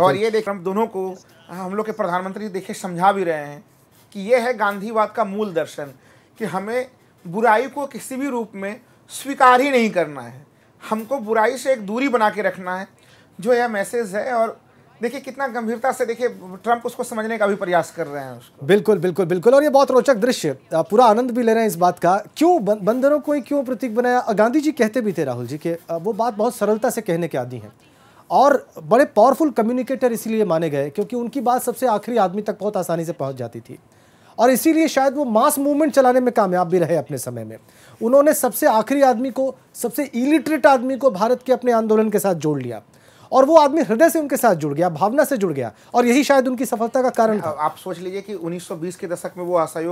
और तो ये देख हम दोनों को हम लोग के प्रधानमंत्री देखे समझा भी रहे हैं कि ये है गांधीवाद का मूल दर्शन कि हमें बुराई को किसी भी रूप में स्वीकार ही नहीं करना है हमको बुराई से एक दूरी बना के रखना है जो यह मैसेज है और देखिए कितना गंभीरता से देखिए ट्रंप उसको समझने का भी प्रयास कर रहे हैं उसको बिल्कुल बिल्कुल बिल्कुल और ये बहुत रोचक दृश्य पूरा आनंद भी ले रहे हैं इस बात का क्यों बंदरों को ही क्यों प्रतीक बनाया गांधी जी कहते भी थे राहुल जी के वो बात बहुत सरलता से कहने के आदि हैं और बड़े पावरफुल कम्युनिकेटर इसीलिए माने गए क्योंकि उनकी बात सबसे आखिरी आदमी तक बहुत आसानी से पहुंच जाती थी और इसीलिए शायद वो मास मूवमेंट चलाने में कामयाब भी रहे अपने समय में उन्होंने सबसे आखिरी आदमी को सबसे इलिटरेट आदमी को भारत के अपने आंदोलन के साथ जोड़ लिया और वो आदमी हृदय से उनके साथ जुड़ गया भावना से जुड़ गया और यही शायद उनकी सफलता का कारण था आप सोच लीजिए कि 1920 के दशक में वो असहयोग